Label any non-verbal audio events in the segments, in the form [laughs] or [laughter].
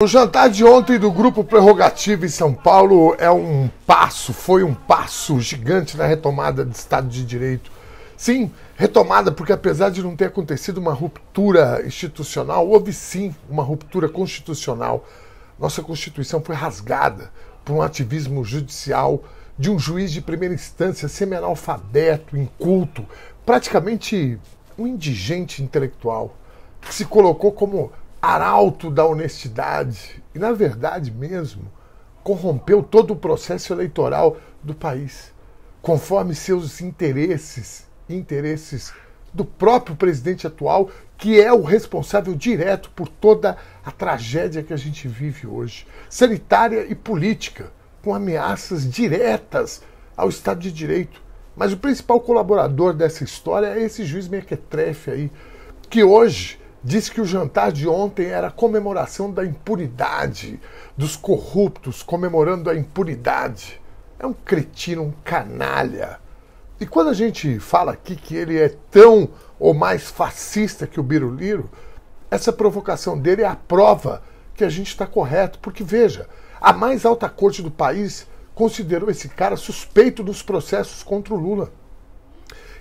O jantar de ontem do Grupo Prerrogativa em São Paulo é um passo, foi um passo gigante na retomada do Estado de Direito. Sim, retomada, porque apesar de não ter acontecido uma ruptura institucional, houve sim uma ruptura constitucional. Nossa Constituição foi rasgada por um ativismo judicial de um juiz de primeira instância semi-analfabeto, inculto, praticamente um indigente intelectual, que se colocou como arauto da honestidade e, na verdade mesmo, corrompeu todo o processo eleitoral do país, conforme seus interesses, interesses do próprio presidente atual, que é o responsável direto por toda a tragédia que a gente vive hoje, sanitária e política, com ameaças diretas ao Estado de Direito. Mas o principal colaborador dessa história é esse juiz Mequetrefe aí, que hoje disse que o jantar de ontem era comemoração da impunidade, dos corruptos comemorando a impunidade. É um cretino, um canalha. E quando a gente fala aqui que ele é tão ou mais fascista que o Biruliro, essa provocação dele é a prova que a gente está correto, porque veja, a mais alta corte do país considerou esse cara suspeito dos processos contra o Lula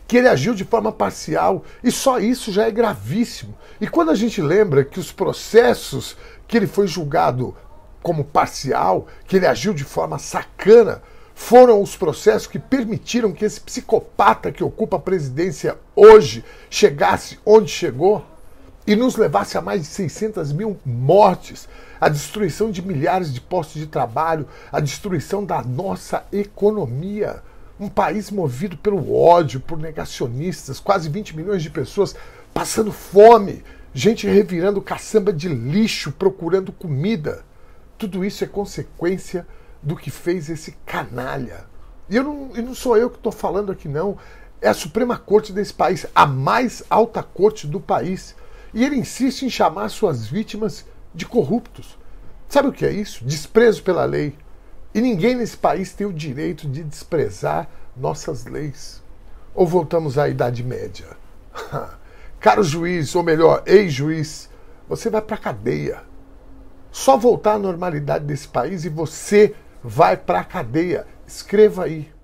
que ele agiu de forma parcial, e só isso já é gravíssimo. E quando a gente lembra que os processos que ele foi julgado como parcial, que ele agiu de forma sacana, foram os processos que permitiram que esse psicopata que ocupa a presidência hoje chegasse onde chegou e nos levasse a mais de 600 mil mortes, a destruição de milhares de postos de trabalho, a destruição da nossa economia. Um país movido pelo ódio, por negacionistas, quase 20 milhões de pessoas passando fome, gente revirando caçamba de lixo procurando comida. Tudo isso é consequência do que fez esse canalha. E eu não, não sou eu que estou falando aqui, não. É a Suprema Corte desse país, a mais alta corte do país. E ele insiste em chamar suas vítimas de corruptos. Sabe o que é isso? Desprezo pela lei, e ninguém nesse país tem o direito de desprezar nossas leis. Ou voltamos à Idade Média. [laughs] Caro juiz, ou melhor, ex-juiz, você vai para a cadeia. Só voltar à normalidade desse país e você vai para a cadeia. Escreva aí.